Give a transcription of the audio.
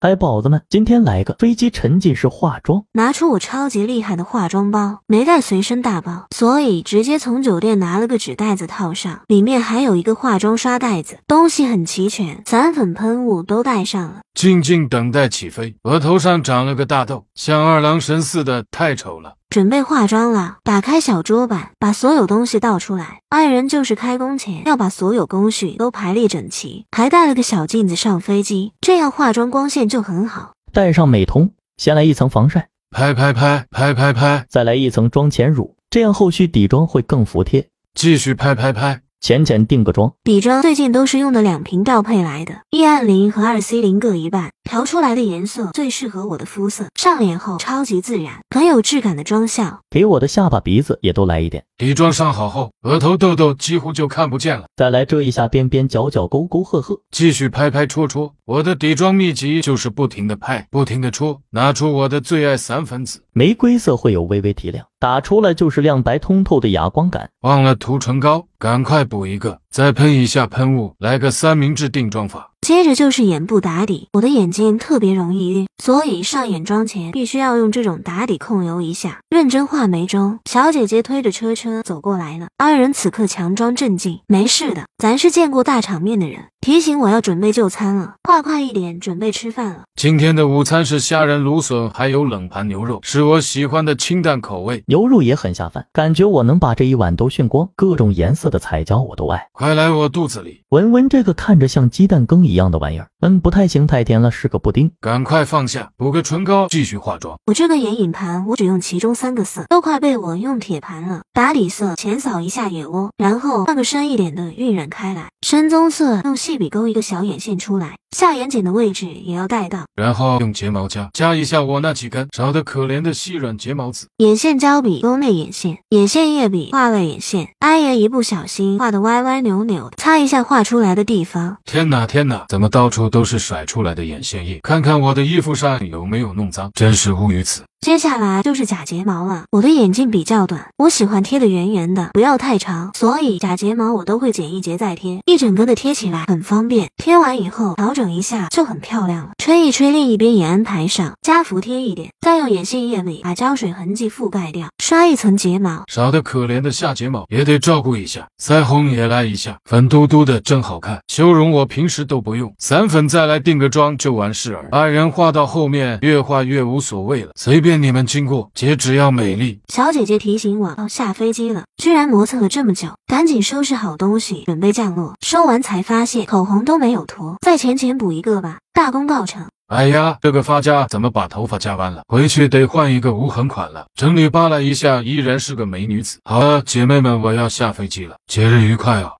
嗨，宝子们，今天来个飞机沉浸式化妆，拿出我超级厉害的化妆包，没带随身大包，所以直接从酒店拿了个纸袋子套上，里面还有一个化妆刷袋子，东西很齐全，散粉喷雾都带上了。静静等待起飞，额头上长了个大痘，像二郎神似的，太丑了。准备化妆了，打开小桌板，把所有东西倒出来。爱人就是开工前要把所有工序都排列整齐，还带了个小镜子上飞机，这样化妆光线就很好。戴上美瞳，先来一层防晒，拍拍拍拍拍拍，再来一层妆前乳，这样后续底妆会更服帖。继续拍拍拍。浅浅定个妆，底妆最近都是用的两瓶调配来的，一暗零和二 C 零各一半，调出来的颜色最适合我的肤色，上脸后超级自然，很有质感的妆效。给我的下巴、鼻子也都来一点。底妆上好后，额头痘痘几乎就看不见了。再来遮一下边边角角、沟沟壑壑，继续拍拍戳戳。我的底妆秘籍就是不停的拍，不停的戳。拿出我的最爱散粉，紫，玫瑰色会有微微提亮。打出来就是亮白通透的哑光感，忘了涂唇膏，赶快补一个，再喷一下喷雾，来个三明治定妆法。接着就是眼部打底，我的眼睛特别容易晕，所以上眼妆前必须要用这种打底控油一下。认真画眉中，小姐姐推着车车走过来了。二人此刻强装镇静，没事的，咱是见过大场面的人。提醒我要准备就餐了，快快一点准备吃饭了。今天的午餐是虾仁、芦笋，还有冷盘牛肉，是我喜欢的清淡口味。牛肉也很下饭，感觉我能把这一碗都炫光。各种颜色的彩椒我都爱，快来我肚子里闻闻这个，看着像鸡蛋羹。一样的玩意儿。嗯，不太行，太甜了，是个布丁，赶快放下，补个唇膏，继续化妆。我这个眼影盘，我只用其中三个色，都快被我用铁盘了。打底色浅扫一下眼窝，然后换个深一点的晕染开来。深棕色用细笔勾一个小眼线出来，下眼睑的位置也要带到。然后用睫毛夹夹一下我那几根少的可怜的细软睫毛子。眼线胶笔勾内眼线，眼线液笔画了眼线。哎呀，一不小心画的歪歪扭扭的，擦一下画出来的地方。天哪，天哪，怎么到处？都是甩出来的眼线液，看看我的衣服上有没有弄脏，真是无语死。接下来就是假睫毛了，我的眼睛比较短，我喜欢贴的圆圆的，不要太长，所以假睫毛我都会剪一截再贴，一整根的贴起来很方便。贴完以后调整一下就很漂亮了。吹一吹，另一边也安排上，加服贴一点，再用眼线液笔把胶水痕迹覆盖掉。刷一层睫毛，傻的可怜的下睫毛也得照顾一下，腮红也来一下，粉嘟嘟的真好看。修容我平时都不用，散粉再来定个妆就完事儿。爱人画到后面越画越无所谓了，随便你们经过，姐只要美丽。小姐姐提醒我下飞机了，居然磨蹭了这么久，赶紧收拾好东西准备降落。收完才发现口红都没有涂，再浅浅补一个吧，大功告成。哎呀，这个发夹怎么把头发夹弯了？回去得换一个无痕款了。整理扒拉一下，依然是个美女子。好了，姐妹们，我要下飞机了。节日愉快哦。